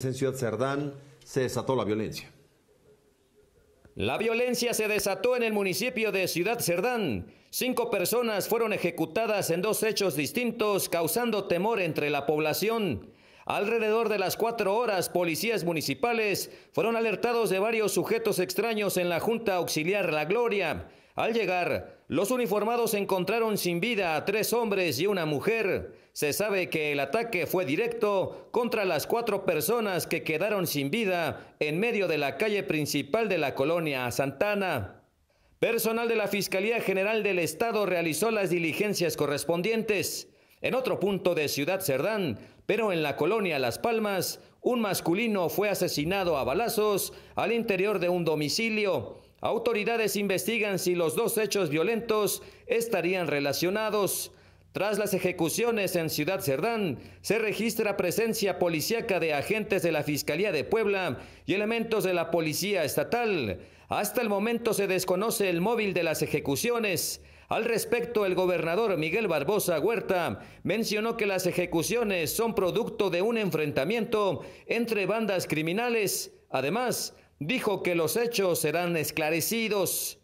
En Ciudad Cerdán se desató la violencia. La violencia se desató en el municipio de Ciudad Cerdán. Cinco personas fueron ejecutadas en dos hechos distintos, causando temor entre la población. Alrededor de las cuatro horas, policías municipales fueron alertados de varios sujetos extraños en la Junta Auxiliar La Gloria. Al llegar, los uniformados encontraron sin vida a tres hombres y una mujer. Se sabe que el ataque fue directo contra las cuatro personas que quedaron sin vida en medio de la calle principal de la colonia Santana. Personal de la Fiscalía General del Estado realizó las diligencias correspondientes. En otro punto de Ciudad Cerdán, pero en la colonia Las Palmas, un masculino fue asesinado a balazos al interior de un domicilio. Autoridades investigan si los dos hechos violentos estarían relacionados. Tras las ejecuciones en Ciudad Cerdán, se registra presencia policíaca de agentes de la Fiscalía de Puebla y elementos de la Policía Estatal. Hasta el momento se desconoce el móvil de las ejecuciones. Al respecto, el gobernador Miguel Barbosa Huerta mencionó que las ejecuciones son producto de un enfrentamiento entre bandas criminales. Además, dijo que los hechos serán esclarecidos.